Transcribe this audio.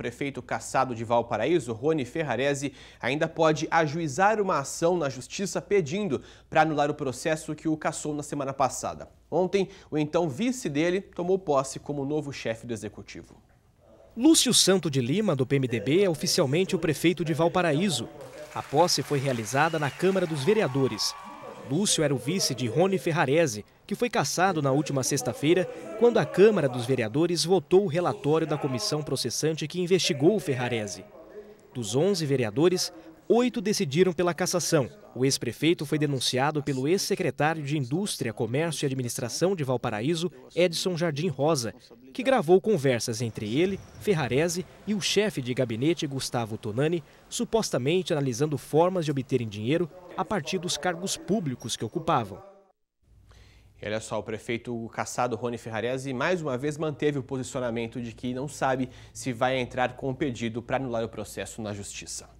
prefeito caçado de Valparaíso, Rony Ferrarese, ainda pode ajuizar uma ação na justiça pedindo para anular o processo que o caçou na semana passada. Ontem, o então vice dele tomou posse como novo chefe do executivo. Lúcio Santo de Lima, do PMDB, é oficialmente o prefeito de Valparaíso. A posse foi realizada na Câmara dos Vereadores Lúcio era o vice de Rony Ferrarese, que foi cassado na última sexta-feira, quando a Câmara dos Vereadores votou o relatório da comissão processante que investigou o Ferrarese. Dos 11 vereadores, oito decidiram pela cassação. O ex-prefeito foi denunciado pelo ex-secretário de Indústria, Comércio e Administração de Valparaíso, Edson Jardim Rosa, que gravou conversas entre ele, Ferrarese e o chefe de gabinete, Gustavo Tonani, supostamente analisando formas de obterem dinheiro a partir dos cargos públicos que ocupavam. E olha só, o prefeito caçado Rony Ferrarese mais uma vez manteve o posicionamento de que não sabe se vai entrar com o um pedido para anular o processo na justiça.